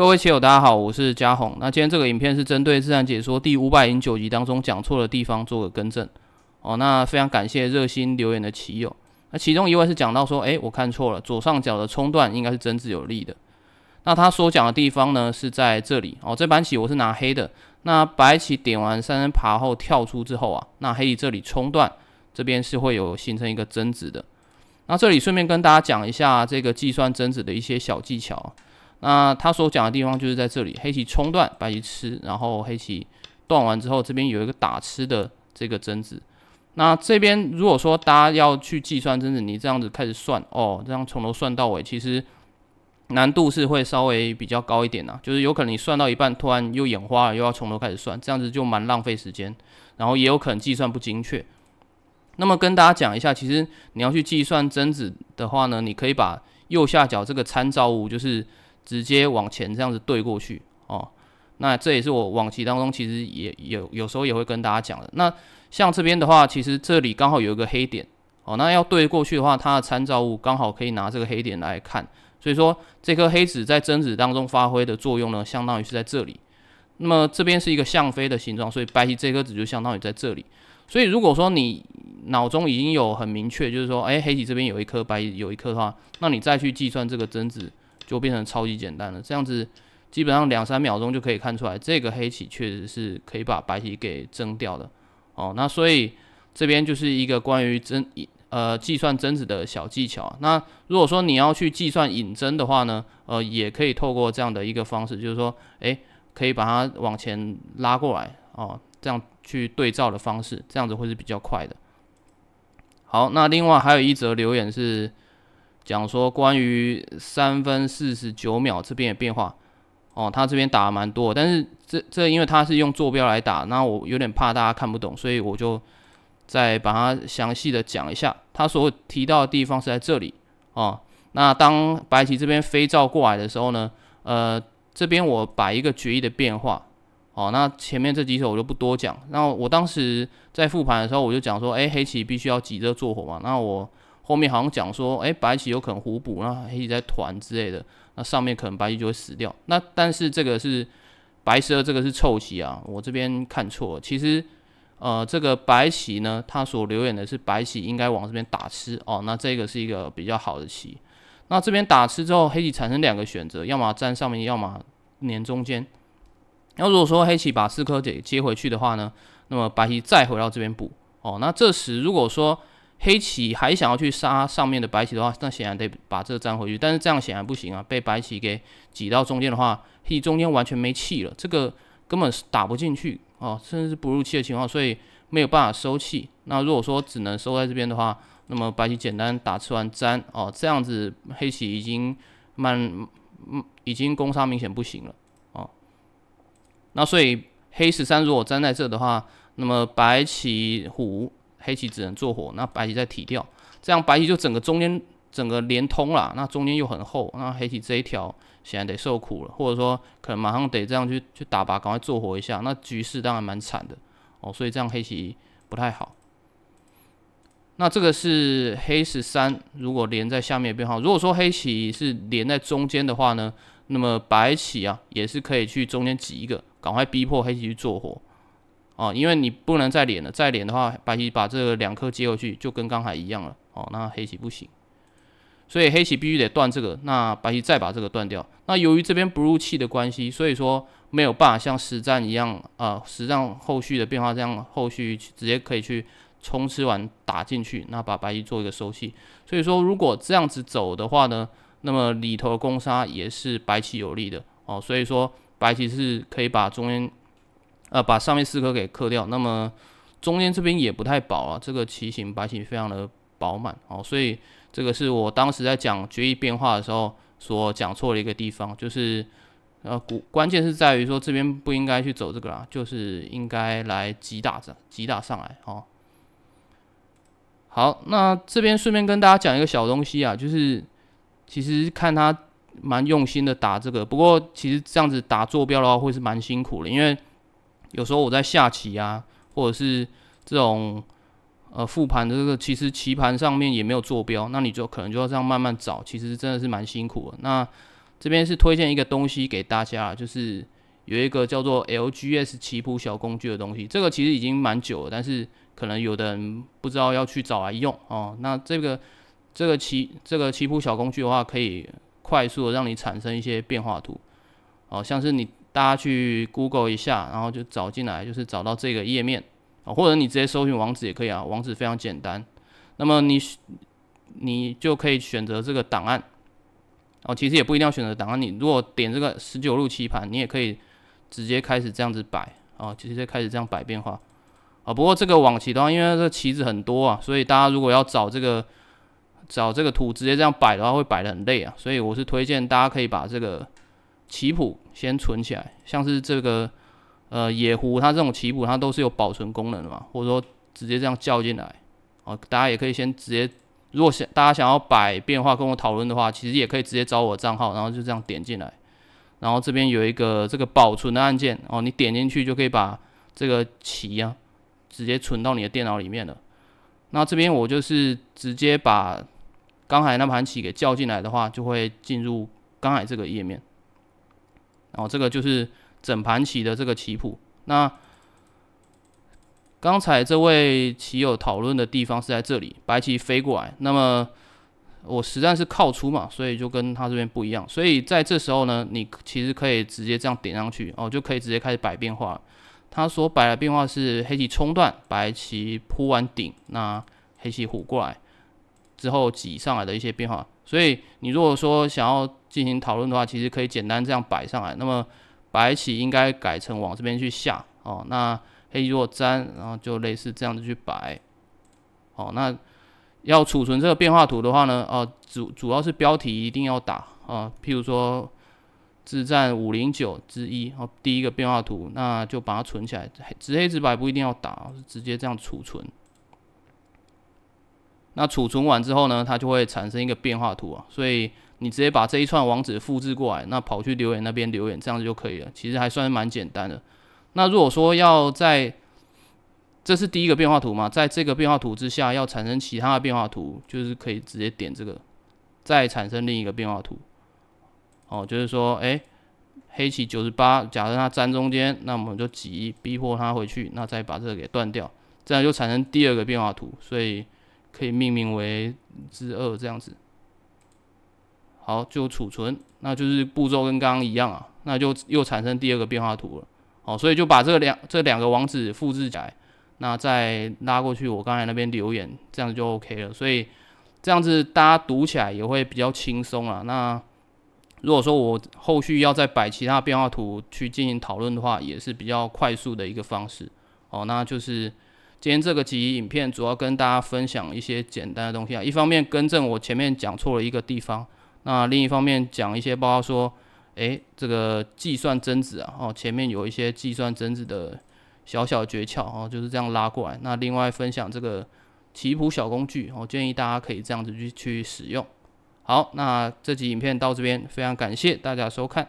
各位棋友，大家好，我是嘉宏。那今天这个影片是针对《自然解说》第五百零九集当中讲错的地方做个更正。哦，那非常感谢热心留言的棋友。那其中一位是讲到说，哎，我看错了，左上角的冲段应该是争执有力的。那他所讲的地方呢是在这里。哦，这盘棋我是拿黑的。那白棋点完三根爬后跳出之后啊，那黑棋这里冲段这边是会有形成一个争执的。那这里顺便跟大家讲一下这个计算争执的一些小技巧。那他所讲的地方就是在这里，黑棋冲断，白棋吃，然后黑棋断完之后，这边有一个打吃的这个争子。那这边如果说大家要去计算争子，你这样子开始算哦，这样从头算到尾，其实难度是会稍微比较高一点啊。就是有可能你算到一半，突然又眼花了，又要从头开始算，这样子就蛮浪费时间，然后也有可能计算不精确。那么跟大家讲一下，其实你要去计算争子的话呢，你可以把右下角这个参照物就是。直接往前这样子对过去哦，那这也是我往期当中其实也有有时候也会跟大家讲的。那像这边的话，其实这里刚好有一个黑点哦，那要对过去的话，它的参照物刚好可以拿这个黑点来看。所以说这颗黑子在争子当中发挥的作用呢，相当于是在这里。那么这边是一个象飞的形状，所以白棋这颗子就相当于在这里。所以如果说你脑中已经有很明确，就是说，哎，黑棋这边有一颗，白有一颗的话，那你再去计算这个争子。就变成超级简单了，这样子基本上两三秒钟就可以看出来，这个黑棋确实是可以把白棋给争掉的哦。那所以这边就是一个关于争呃计算争子的小技巧。那如果说你要去计算引争的话呢，呃，也可以透过这样的一个方式，就是说，哎，可以把它往前拉过来哦，这样去对照的方式，这样子会是比较快的。好，那另外还有一则留言是。讲说关于三分四十九秒这边的变化，哦，他这边打蛮多，但是这这因为他是用坐标来打，那我有点怕大家看不懂，所以我就再把它详细的讲一下。他所提到的地方是在这里哦。那当白棋这边飞照过来的时候呢，呃，这边我把一个决议的变化，哦，那前面这几手我就不多讲。那我当时在复盘的时候，我就讲说，哎，黑棋必须要急着做活嘛。那我。后面好像讲说，哎，白棋有可能互补，那黑棋在团之类的，那上面可能白棋就会死掉。那但是这个是白蛇，这个是臭棋啊，我这边看错。了。其实，呃，这个白棋呢，它所留言的是白棋应该往这边打吃哦。那这个是一个比较好的棋。那这边打吃之后，黑棋产生两个选择，要么粘上面，要么粘中间。那如果说黑棋把四颗给接回去的话呢，那么白棋再回到这边补哦。那这时如果说黑棋还想要去杀上面的白棋的话，那显然得把这个粘回去，但是这样显然不行啊，被白棋给挤到中间的话，黑棋中间完全没气了，这个根本是打不进去啊，甚至是不入气的情况，所以没有办法收气。那如果说只能收在这边的话，那么白棋简单打吃完粘哦，这样子黑棋已经满，嗯，已经攻杀明显不行了哦。那所以黑十三如果粘在这的话，那么白棋虎。黑棋只能做活，那白棋再提掉，这样白棋就整个中间整个连通了，那中间又很厚，那黑棋这一条显然得受苦了，或者说可能马上得这样去去打吧，赶快做活一下，那局势当然蛮惨的哦，所以这样黑棋不太好。那这个是黑十三，如果连在下面变号，如果说黑棋是连在中间的话呢，那么白棋啊也是可以去中间挤一个，赶快逼迫黑棋去做活。哦，因为你不能再连了，再连的话，白棋把这两颗接回去，就跟刚才一样了。哦，那黑棋不行，所以黑棋必须得断这个，那白棋再把这个断掉。那由于这边不入气的关系，所以说没有办法像实战一样啊，实战后续的变化这样后续直接可以去冲吃完打进去，那把白棋做一个收气。所以说如果这样子走的话呢，那么里头的攻杀也是白棋有利的。哦，所以说白棋是可以把中间。呃，把上面四颗给刻掉，那么中间这边也不太薄啊，这个棋形白棋非常的饱满哦，所以这个是我当时在讲决议变化的时候所讲错的一个地方，就是呃，关关键是在于说这边不应该去走这个啦，就是应该来击打上，击打上来哦。好，那这边顺便跟大家讲一个小东西啊，就是其实看他蛮用心的打这个，不过其实这样子打坐标的话会是蛮辛苦的，因为。有时候我在下棋啊，或者是这种呃复盘，的这个其实棋盘上面也没有坐标，那你就可能就要这样慢慢找，其实真的是蛮辛苦的。那这边是推荐一个东西给大家，就是有一个叫做 LGS 棋谱小工具的东西，这个其实已经蛮久了，但是可能有的人不知道要去找来用哦。那这个这个棋这个棋谱小工具的话，可以快速的让你产生一些变化图，哦，像是你。大家去 Google 一下，然后就找进来，就是找到这个页面啊，或者你直接搜寻网址也可以啊，网址非常简单。那么你你就可以选择这个档案，哦，其实也不一定要选择档案，你如果点这个十九路棋盘，你也可以直接开始这样子摆啊，直接开始这样摆变化啊。不过这个网棋的话，因为这个棋子很多啊，所以大家如果要找这个找这个图直接这样摆的话，会摆得很累啊，所以我是推荐大家可以把这个。棋谱先存起来，像是这个呃野狐，它这种棋谱它都是有保存功能的嘛，或者说直接这样叫进来哦。大家也可以先直接，如果想大家想要摆变化跟我讨论的话，其实也可以直接找我账号，然后就这样点进来，然后这边有一个这个保存的按键哦，你点进去就可以把这个棋呀直接存到你的电脑里面了。那这边我就是直接把刚才那盘棋给叫进来的话，就会进入刚才这个页面。然后这个就是整盘棋的这个棋谱。那刚才这位棋友讨论的地方是在这里，白棋飞过来，那么我实战是靠出嘛，所以就跟他这边不一样。所以在这时候呢，你其实可以直接这样点上去，哦，就可以直接开始摆变化。他所摆的变化是黑棋冲断，白棋铺完顶，那黑棋虎过来之后挤上来的一些变化。所以你如果说想要进行讨论的话，其实可以简单这样摆上来。那么白棋应该改成往这边去下哦。那黑如果粘，然后就类似这样子去摆。哦，那要储存这个变化图的话呢，哦主主要是标题一定要打啊，譬如说“自战五零九之一”哦，第一个变化图，那就把它存起来。直黑直白不一定要打，是直接这样储存。那储存完之后呢，它就会产生一个变化图啊，所以你直接把这一串网址复制过来，那跑去留言那边留言这样子就可以了，其实还算蛮简单的。那如果说要在，这是第一个变化图嘛，在这个变化图之下要产生其他的变化图，就是可以直接点这个，再产生另一个变化图。哦，就是说，哎，黑棋九十八，假设它粘中间，那我们就急逼迫它回去，那再把这个给断掉，这样就产生第二个变化图，所以。可以命名为之二这样子，好，就储存，那就是步骤跟刚刚一样啊，那就又产生第二个变化图了，好，所以就把这两这两个网址复制起来，那再拉过去，我刚才那边留言，这样就 OK 了，所以这样子大家读起来也会比较轻松啊。那如果说我后续要再摆其他变化图去进行讨论的话，也是比较快速的一个方式，哦，那就是。今天这个集影片主要跟大家分享一些简单的东西啊，一方面更正我前面讲错了一个地方，那另一方面讲一些，包括说，哎，这个计算增值啊，哦，前面有一些计算增值的小小诀窍哦，就是这样拉过来。那另外分享这个棋谱小工具，我建议大家可以这样子去去使用。好，那这集影片到这边，非常感谢大家收看。